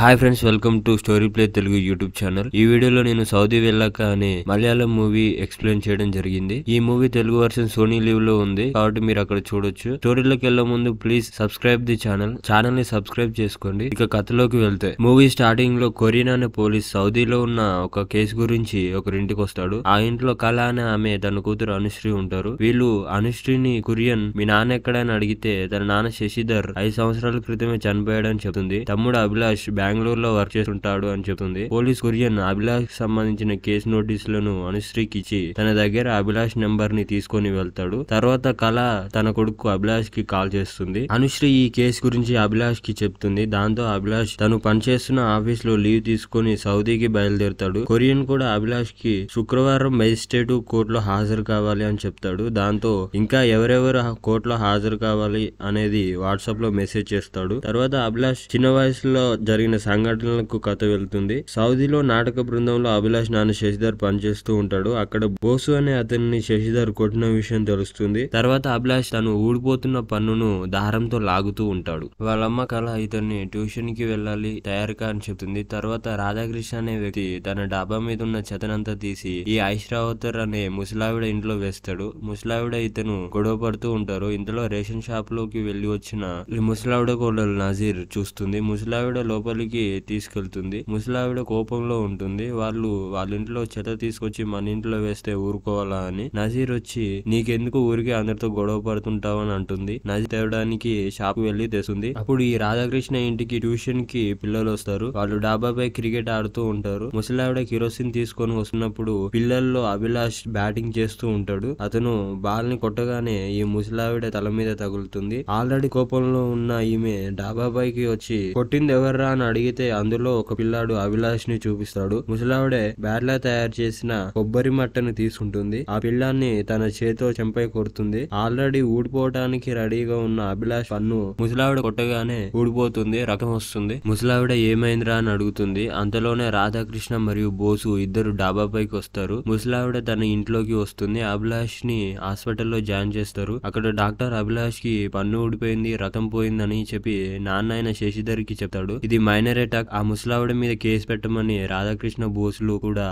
hi friends welcome to story play Telugu YouTube channel ఈ వీడియోలో నేను సౌదీ వెళ్ళాక అనే మలయాళం మూవీ ఎక్స్ప్లెయిన్ చేయడం జరిగింది ఈ movie Telugu version Sony LIV లో ఉంది కాబట్టి మీరు అక్కడ చూడొచ్చు స్టోరీలోకి వెళ్లే ముందు please subscribe the channel channel ని సబ్స్క్రైబ్ చేసుకోండి ఇక కథలోకి వెళ్తే మూవీ స్టార్టింగ్ లో కొరియన్ అనే పోలీస్ సౌదీలో ఉన్న ఒక కేసు గురించి ఒకరింటికి వస్తాడు ఆ ఇంట్లో కళ అనే ఆమె తన కూతురు అనుశ్రీ ఉంటారు వీళ్ళు అనుశ్రీని కురియన్ మీ నాన్న అని అడిగితే తన నాన్న శశిధర్ ఐదు సంవత్సరాల క్రితమే చనిపోయాడని చెప్తుంది తమ్ముడు అభిలాష్ బెంగళూరు లో వర్క్ చేస్తుంటాడు అని చెబుతుంది పోలీస్ కురియన్ అభిలాష్ సంబంధించిన కేసు నోటీసులను అనుశ్రీకి ఇచ్చి తన దగ్గర అభిలాష్ నెంబర్ ని తీసుకొని వెళ్తాడు తర్వాత కళ తన కొడుకు అభిలాష్ కి కాల్ చేస్తుంది అనుశ్రీ ఈ కేసు గురించి అభిలాష్ కి చెప్తుంది దాంతో అభిలాష్ తను పనిచేస్తున్న ఆఫీస్ లో లీవ్ తీసుకుని సౌదీకి బయలుదేరుతాడు కొరియన్ కూడా అభిలాష్ కి శుక్రవారం మెజిస్ట్రేటివ్ కోర్టులో హాజరు కావాలి అని చెప్తాడు దాంతో ఇంకా ఎవరెవరు కోర్టులో హాజరు కావాలి అనేది వాట్సాప్ లో మెసేజ్ చేస్తాడు తర్వాత అభిలాష్ చిన్న వయసులో జరిగిన జరిగిన సంఘటనలకు కథ వెళ్తుంది సౌదీలో నాటక బృందంలో అభిలాష్ నాన్న శశిధర్ పనిచేస్తూ ఉంటాడు అక్కడ బోసు అనే అతన్ని శశిధర్ కొట్టిన విషయం తెలుస్తుంది తర్వాత అభిలాష్ తను ఊడిపోతున్న పన్నును దారంతో లాగుతూ ఉంటాడు వాళ్ళమ్మ కళ ఇతన్ని ట్యూషన్ కి వెళ్ళాలి తయారుగా అని చెప్తుంది తర్వాత రాధాకృష్ణ అనే వ్యక్తి తన డాబా మీద ఉన్న చతనంతా తీసి ఈ ఐశ్రావతర్ అనే ముసలావిడ ఇంట్లో వేస్తాడు ముసలావిడ ఇతను గొడవ పడుతూ ఉంటారు ఇంతలో రేషన్ షాప్ లోకి వెళ్లి వచ్చిన ముసలావిడ కోడలు నజీర్ చూస్తుంది ముసలావిడ లోపలి లోపలికి తీసుకెళ్తుంది ముసలావిడ కోపంలో ఉంటుంది వాళ్ళు వాళ్ళ ఇంట్లో చెత్త తీసుకొచ్చి మన ఇంట్లో వేస్తే ఊరుకోవాలా అని నజీర్ వచ్చి నీకెందుకు ఊరికి అందరితో గొడవ పడుతుంటావు అని అంటుంది నజీర్ తేవడానికి షాప్ వెళ్లి తెస్తుంది అప్పుడు ఈ రాధాకృష్ణ ఇంటికి ట్యూషన్ కి పిల్లలు వస్తారు వాళ్ళు డాబాపై క్రికెట్ ఆడుతూ ఉంటారు ముసలావిడ కిరోసిన్ తీసుకొని వస్తున్నప్పుడు పిల్లల్లో అభిలాష్ బ్యాటింగ్ చేస్తూ ఉంటాడు అతను బాల్ ని కొట్టగానే ఈ ముసలావిడ తల మీద తగులుతుంది ఆల్రెడీ కోపంలో ఉన్న ఈమె డాబాపైకి వచ్చి కొట్టింది ఎవర్రా అని అడిగితే అందులో ఒక పిల్లాడు అభిలాష్ ని చూపిస్తాడు ముసలావిడే బ్యాట్లా తయారు చేసిన కొబ్బరి మట్టను తీసుకుంటుంది ఆ పిల్లాన్ని తన చేతితో చెంపై కొడుతుంది ఆల్రెడీ ఊడిపోవటానికి రెడీగా ఉన్న అభిలాష్ పన్ను ముసలావిడ కొట్టగానే ఊడిపోతుంది రకం వస్తుంది ముసలావిడ ఏమైందిరా అని అడుగుతుంది అంతలోనే రాధాకృష్ణ మరియు బోసు ఇద్దరు డాబాపైకి వస్తారు ముసలావిడ తన ఇంట్లోకి వస్తుంది అభిలాష్ ని హాస్పిటల్లో జాయిన్ చేస్తారు అక్కడ డాక్టర్ అభిలాష్ కి పన్ను ఊడిపోయింది రకం పోయిందని చెప్పి నాన్న ఆయన కి చెప్తాడు ఇది మైనస్ మైనరేటాక్ ఆ ముసలావిడ మీద కేసు పెట్టమని రాధాకృష్ణ బోసులు కూడా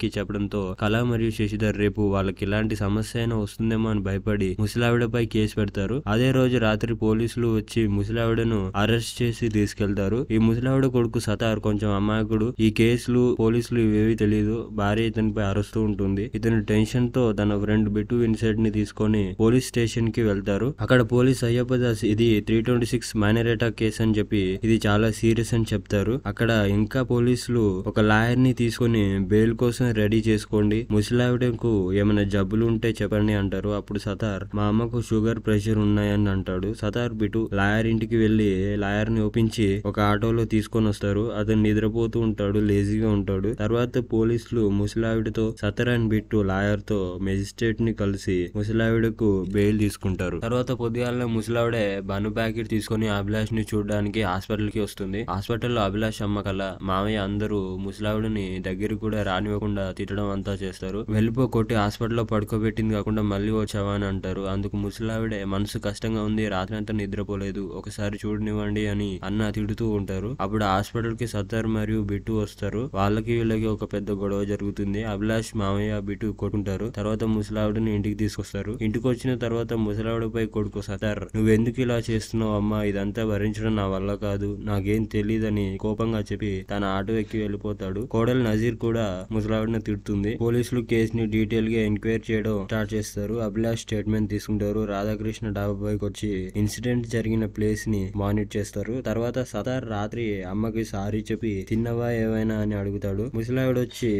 కి చెప్పడంతో కళ మరియు శశిధర్ రేపు వాళ్ళకి ఇలాంటి సమస్య అయినా వస్తుందేమో అని భయపడి ముసలావిడపై కేసు పెడతారు అదే రోజు రాత్రి పోలీసులు వచ్చి ముసలావిడను అరెస్ట్ చేసి తీసుకెళ్తారు ఈ ముసలావిడ కొడుకు సతార్ కొంచెం అమాయకుడు ఈ కేసులు పోలీసులు ఇవేవి తెలియదు భార్య ఇతనిపై అరుస్తూ ఉంటుంది ఇతను టెన్షన్ తో తన ఫ్రెండ్ బిట్టు ఇన్సైడ్ ని తీసుకొని పోలీస్ స్టేషన్ కి వెళ్తారు అక్కడ పోలీస్ అయ్యప్ప దాస్ ఇది త్రీ ట్వంటీ సిక్స్ మైనరేటా కేసు అని చెప్పి ఇది చాలా సీరియస్ పోలీస్ అని చెప్తారు అక్కడ ఇంకా పోలీసులు ఒక లాయర్ ని తీసుకుని బెయిల్ కోసం రెడీ చేసుకోండి ముసలావిడకు ఏమైనా జబ్బులు ఉంటే చెప్పండి అంటారు అప్పుడు సతార్ మా అమ్మకు షుగర్ ప్రెషర్ ఉన్నాయని అంటాడు సతార్ బిటు లాయర్ ఇంటికి వెళ్లి లాయర్ ని ఒప్పించి ఒక ఆటోలో తీసుకొని వస్తారు అతను నిద్రపోతూ ఉంటాడు లేజీగా ఉంటాడు తర్వాత పోలీసులు ముసలావిడతో సతార్ అని బిట్టు లాయర్ తో మెజిస్ట్రేట్ ని కలిసి ముసలావిడకు బెయిల్ తీసుకుంటారు తర్వాత పొద్దుగాల ముసలావిడే బను ప్యాకెట్ తీసుకుని అభిలాష్ ని చూడడానికి హాస్పిటల్ కి వస్తుంది హాస్పిటల్లో అమ్మ కల మామయ్య అందరూ ముసలావిడిని దగ్గర కూడా రానివ్వకుండా తిట్టడం అంతా చేస్తారు వెళ్ళిపో కొట్టి హాస్పిటల్లో పడుకోబెట్టింది కాకుండా మళ్ళీ వచ్చావా అని అంటారు అందుకు ముసలావిడే మనసు కష్టంగా ఉంది రాత్రి అంతా నిద్రపోలేదు ఒకసారి చూడనివ్వండి అని అన్న తిడుతూ ఉంటారు అప్పుడు హాస్పిటల్ కి సత్తారు మరియు బిట్టు వస్తారు వాళ్ళకి వీళ్ళకి ఒక పెద్ద గొడవ జరుగుతుంది అభిలాష్ మామయ్య బిట్టు కొట్టుకుంటారు తర్వాత ముసలావిడిని ఇంటికి తీసుకొస్తారు ఇంటికి వచ్చిన తర్వాత ముసలావిడపై కొడుకు సతార్ నువ్వెందుకు ఇలా చేస్తున్నావు అమ్మా ఇదంతా భరించడం నా వల్ల కాదు నాకేం తెలియదు తెలీదని కోపంగా చెప్పి తన ఆటో ఎక్కి వెళ్ళిపోతాడు కోడలి నజీర్ కూడా ముసలావిడని తిడుతుంది పోలీసులు కేసుని డీటెయిల్ గా ఎంక్వైరీ చేయడం స్టార్ట్ చేస్తారు అభిలాష్ స్టేట్మెంట్ తీసుకుంటారు రాధాకృష్ణ డాబాపైకి వచ్చి ఇన్సిడెంట్ జరిగిన ప్లేస్ ని మానిట్ చేస్తారు తర్వాత సతార్ రాత్రి అమ్మకి సారీ చెప్పి తిన్నవా ఏవైనా అని అడుగుతాడు ముసలావిడ వచ్చి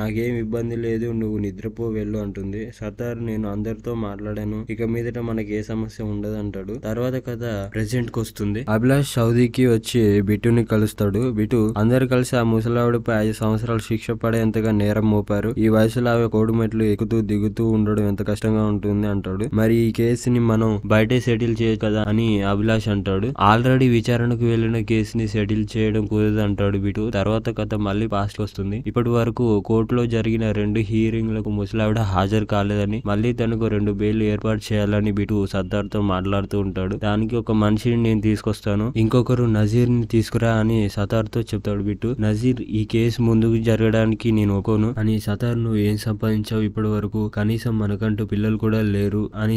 నాకేం ఇబ్బంది లేదు నువ్వు నిద్రపో వెళ్ళు అంటుంది సతార్ నేను అందరితో మాట్లాడాను ఇక మీదట మనకి ఏ సమస్య ఉండదు అంటాడు తర్వాత కథ ప్రెసెంట్ కి వస్తుంది అభిలాష్ సౌదీకి వచ్చి బిట్టు వీటుని కలుస్తాడు వీటు అందరు కలిసి ఆ ముసలావిడపై ఐదు సంవత్సరాలు శిక్ష పడేంతగా నేరం మోపారు ఈ వయసులో ఆమె కోడిమెట్లు ఎక్కుతూ దిగుతూ ఉండడం ఎంత కష్టంగా ఉంటుంది అంటాడు మరి ఈ కేసుని మనం బయటే సెటిల్ చేయదు కదా అని అభిలాష్ అంటాడు ఆల్రెడీ విచారణకు వెళ్లిన కేసుని సెటిల్ చేయడం కుదరదు అంటాడు వీటు తర్వాత కథ మళ్ళీ పాస్ట్ వస్తుంది ఇప్పటి వరకు కోర్టులో జరిగిన రెండు హీరింగ్లకు ముసలావిడ హాజరు కాలేదని మళ్ళీ తనకు రెండు బెయిల్ ఏర్పాటు చేయాలని బిటు సర్దార్తో మాట్లాడుతూ ఉంటాడు దానికి ఒక మనిషిని నేను తీసుకొస్తాను ఇంకొకరు నజీర్ ని తీసుకురా చేశారా అని సతార్తో చెప్తాడు బిట్టు నజీర్ ఈ కేసు ముందుకు జరగడానికి నేను ఒకను అని సతార్ నువ్వు ఏం సంపాదించావు ఇప్పటి వరకు కనీసం మనకంటూ పిల్లలు కూడా లేరు అని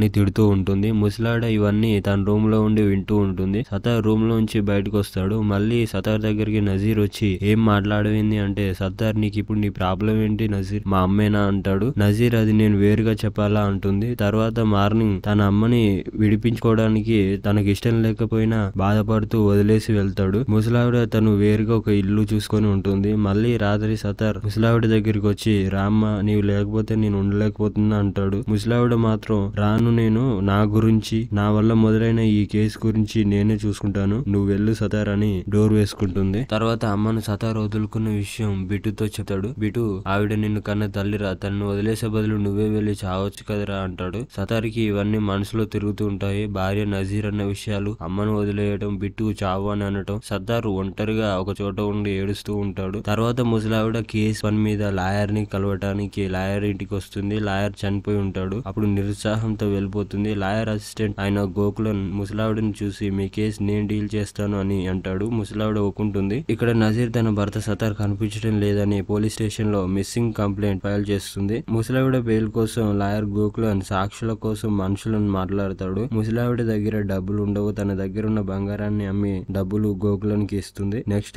ని తిడుతూ ఉంటుంది ముసలాడ ఇవన్నీ తన రూమ్ లో ఉండి వింటూ ఉంటుంది సతార్ రూమ్ లో నుంచి బయటకు వస్తాడు మళ్ళీ సతార్ దగ్గరికి నజీర్ వచ్చి ఏం మాట్లాడింది అంటే సతార్ నీకు ఇప్పుడు నీ ప్రాబ్లం ఏంటి నజీర్ మా అమ్మేనా అంటాడు నజీర్ అది నేను వేరుగా చెప్పాలా అంటుంది తర్వాత మార్నింగ్ తన అమ్మని విడిపించుకోవడానికి తనకి ఇష్టం లేకపోయినా బాధపడుతూ వదిలేసి వెళ్తాడు ఉంటాడు ముసలావిడ తను వేరుగా ఒక ఇల్లు చూసుకొని ఉంటుంది మళ్ళీ రాత్రి సతార్ ముసలావిడ దగ్గరికి వచ్చి రామ్మ నీవు లేకపోతే నేను ఉండలేకపోతున్నా అంటాడు ముసలావిడ మాత్రం రాను నేను నా గురించి నా వల్ల మొదలైన ఈ కేసు గురించి నేనే చూసుకుంటాను నువ్వు వెళ్ళు సతార్ అని డోర్ వేసుకుంటుంది తర్వాత అమ్మను సతార్ వదులుకున్న విషయం బిటుతో చెప్తాడు బిటు ఆవిడ నిన్ను కన్న తల్లిరా తను వదిలేసే బదులు నువ్వే వెళ్ళి చావచ్చు కదరా అంటాడు సతార్కి ఇవన్నీ మనసులో తిరుగుతూ ఉంటాయి భార్య నజీర్ అన్న విషయాలు అమ్మను వదిలేయడం బిట్టు చావు అని అనటం సర్దార్ ఒంటరిగా ఒక చోట ఉండి ఏడుస్తూ ఉంటాడు తర్వాత ముసలావిడ కేస్ వన్ మీద లాయర్ ని కలవటానికి లాయర్ ఇంటికి వస్తుంది లాయర్ చనిపోయి ఉంటాడు అప్పుడు నిరుత్సాహంతో వెళ్ళిపోతుంది లాయర్ అసిస్టెంట్ ఆయన గోకులన్ ముసలావిడని చూసి మీ కేసు నేను డీల్ చేస్తాను అని అంటాడు ముసలావిడ ఒప్పుకుంటుంది ఇక్కడ నజీర్ తన భర్త సతార్ కనిపించడం లేదని పోలీస్ స్టేషన్ లో మిస్సింగ్ కంప్లైంట్ ఫైల్ చేస్తుంది ముసలావిడ బెయిల్ కోసం లాయర్ గోకులన్ సాక్షుల కోసం మనుషులను మాట్లాడతాడు ముసలావిడ దగ్గర డబ్బులు ఉండవు తన దగ్గర ఉన్న బంగారాన్ని అమ్మి డబ్బులు గో రోగులను ఇస్తుంది నెక్స్ట్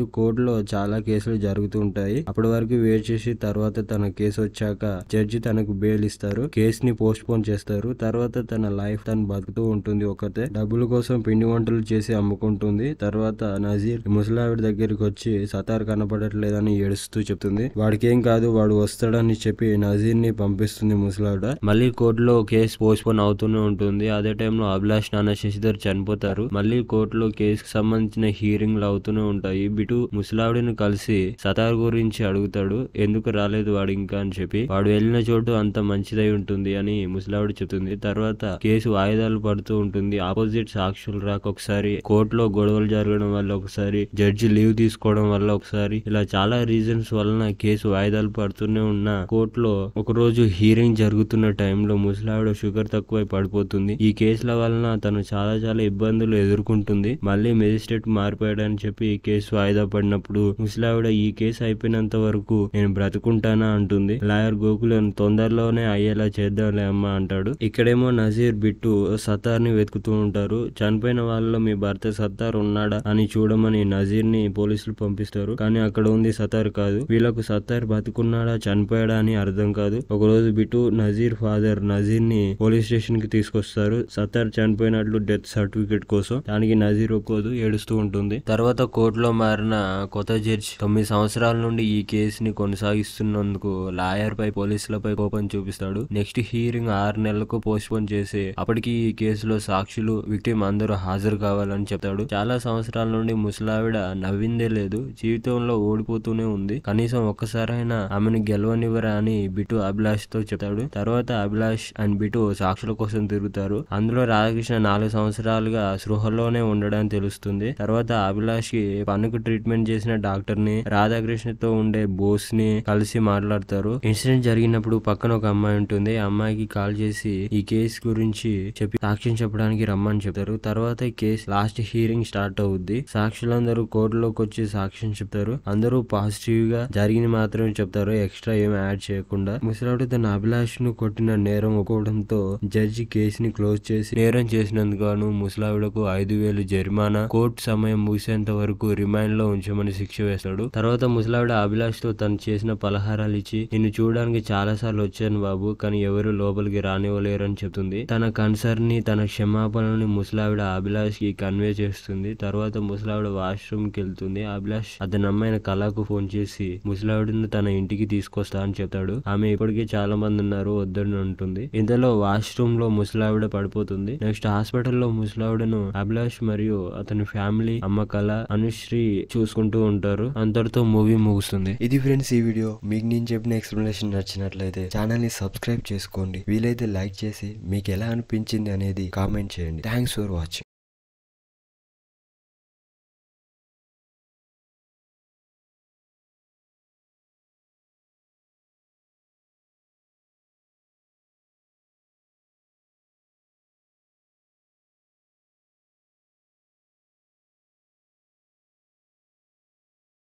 లో చాలా కేసులు జరుగుతూ ఉంటాయి అప్పటి వరకు వేట్ చేసి తర్వాత తన కేసు వచ్చాక జడ్జి తనకు బెయిల్ ఇస్తారు కేసు ని పోస్ట్ పోన్ చేస్తారు తర్వాత తన లైఫ్ తను బతుకుతూ ఉంటుంది ఒకతే డబ్బుల కోసం పిండి వంటలు చేసి అమ్ముకుంటుంది తర్వాత నజీర్ ముసలావిడ దగ్గరికి వచ్చి సతార్ కనపడట్లేదని ఏడుస్తూ చెప్తుంది వాడికేం కాదు వాడు వస్తాడని చెప్పి నజీర్ ని పంపిస్తుంది ముసలావిడ మళ్ళీ కోర్టులో కేసు పోస్ట్ పోన్ అవుతూనే ఉంటుంది అదే టైంలో అభిలాష్ నాన్న శశిధర్ చనిపోతారు మళ్ళీ కోర్టులో కేసుకు సంబంధించిన హీరో బీరింగ్లు అవుతూనే ఉంటాయి బిటు ముసలావిడిని కలిసి సతార్ గురించి అడుగుతాడు ఎందుకు రాలేదు వాడు ఇంకా అని చెప్పి వాడు వెళ్ళిన చోటు అంత మంచిదై ఉంటుంది అని ముసలావిడ చెబుతుంది తర్వాత కేసు వాయిదాలు పడుతూ ఉంటుంది ఆపోజిట్ సాక్షులు రాక ఒకసారి కోర్టులో గొడవలు జరగడం వల్ల ఒకసారి జడ్జి లీవ్ తీసుకోవడం వల్ల ఒకసారి ఇలా చాలా రీజన్స్ వలన కేసు వాయిదాలు పడుతూనే ఉన్న కోర్టులో రోజు హీరింగ్ జరుగుతున్న టైంలో ముసలావిడ షుగర్ తక్కువై పడిపోతుంది ఈ కేసుల వలన తను చాలా చాలా ఇబ్బందులు ఎదుర్కొంటుంది మళ్ళీ మెజిస్ట్రేట్ మారిపోయి అని చెప్పి ఈ కేసు వాయిదా పడినప్పుడు ముసలావిడ ఈ కేసు అయిపోయినంత వరకు నేను బ్రతుకుంటానా అంటుంది లాయర్ గోకులను తొందరలోనే అయ్యేలా చేద్దాంలే అమ్మ అంటాడు ఇక్కడేమో నజీర్ బిట్టు సత్తార్ ని వెతుకుతూ ఉంటారు చనిపోయిన వాళ్ళలో మీ భర్త సత్తార్ ఉన్నాడా అని చూడమని నజీర్ ని పోలీసులు పంపిస్తారు కానీ అక్కడ ఉంది సత్తార్ కాదు వీళ్ళకు సత్తార్ బతుకున్నాడా చనిపోయాడా అని అర్థం కాదు ఒక రోజు బిట్టు నజీర్ ఫాదర్ నజీర్ ని పోలీస్ స్టేషన్ కి తీసుకొస్తారు సత్తార్ చనిపోయినట్లు డెత్ సర్టిఫికేట్ కోసం దానికి నజీర్ ఒక్కోదు ఏడుస్తూ ఉంటుంది ఉంది తర్వాత కోర్టులో మారిన కొత్త జడ్జి తొమ్మిది సంవత్సరాల నుండి ఈ కేసు ని కొనసాగిస్తున్నందుకు లాయర్ పై పోలీసులపై కోపం చూపిస్తాడు నెక్స్ట్ హీరింగ్ ఆరు నెలలకు పోస్ట్ పోన్ చేసి అప్పటికి ఈ కేసులో సాక్షులు విక్టిమ్ అందరూ హాజరు కావాలని చెప్తాడు చాలా సంవత్సరాల నుండి ముసలావిడ నవ్విందే లేదు జీవితంలో ఓడిపోతూనే ఉంది కనీసం ఒక్కసారైనా ఆమెను గెలవనివ్వరా అని బిటు అభిలాష్ తో చెప్తాడు తర్వాత అభిలాష్ అండ్ బిటు సాక్షుల కోసం తిరుగుతారు అందులో రాధాకృష్ణ నాలుగు సంవత్సరాలుగా సృహలోనే ఉండడం తెలుస్తుంది తర్వాత అభిలాష్కి పన్నుకు ట్రీట్మెంట్ చేసిన డాక్టర్ రాధాకృష్ణ రాధాకృష్ణతో ఉండే బోస్ ని కలిసి మాట్లాడతారు ఇన్సిడెంట్ జరిగినప్పుడు పక్కన ఒక అమ్మాయి ఉంటుంది ఆ అమ్మాయికి కాల్ చేసి ఈ కేసు గురించి చెప్పి సాక్ష్యం చెప్పడానికి రమ్మని చెప్తారు తర్వాత ఈ కేసు లాస్ట్ హీరింగ్ స్టార్ట్ అవుద్ది సాక్షులందరూ కోర్టులోకి వచ్చి సాక్ష్యం చెప్తారు అందరూ పాజిటివ్ గా జరిగింది మాత్రమే చెప్తారు ఎక్స్ట్రా ఏం యాడ్ చేయకుండా ముసలాడు తన అభిలాష్ ను కొట్టిన నేరం ఒక్కోవడంతో జడ్జి కేసుని క్లోజ్ చేసి నేరం చేసినందుకు ముసలావిడకు ఐదు వేలు జరిమానా కోర్టు సమయం ముగిసేంత వరకు రిమాండ్ లో ఉంచమని శిక్ష వేస్తాడు తర్వాత ముసలావిడ అభిలాష్ తో తను చేసిన పలహారాలు ఇచ్చి నిన్ను చూడడానికి చాలా సార్లు వచ్చాను బాబు కానీ ఎవరు లోపలికి రానివ్వలేరని చెప్తుంది తన కన్సర్న్ ని తన క్షమాపణని ముసలావిడ అభిలాష్ కి కన్వే చేస్తుంది తర్వాత ముసలావిడ వాష్రూమ్ కి వెళ్తుంది అభిలాష్ అతని అమ్మాయిన కళకు ఫోన్ చేసి ముసలావిడను తన ఇంటికి తీసుకొస్తా అని చెప్తాడు ఆమె ఇప్పటికే చాలా మంది ఉన్నారు వద్దని ఉంటుంది ఇంతలో వాష్రూమ్ లో ముసలావిడ పడిపోతుంది నెక్స్ట్ హాస్పిటల్లో ముసలావిడను అభిలాష్ మరియు అతని ఫ్యామిలీ అమ్మ కళ అనుశ్రీ చూసుకుంటూ ఉంటారు అందరితో మూవీ ముగుస్తుంది ఇది ఫ్రెండ్స్ ఈ వీడియో మీకు నేను చెప్పిన ఎక్స్ప్లెనేషన్ నచ్చినట్లయితే ఛానల్ ని సబ్స్క్రైబ్ చేసుకోండి వీలైతే లైక్ చేసి మీకు ఎలా అనిపించింది అనేది కామెంట్ చేయండి థ్యాంక్స్ ఫర్ వాచింగ్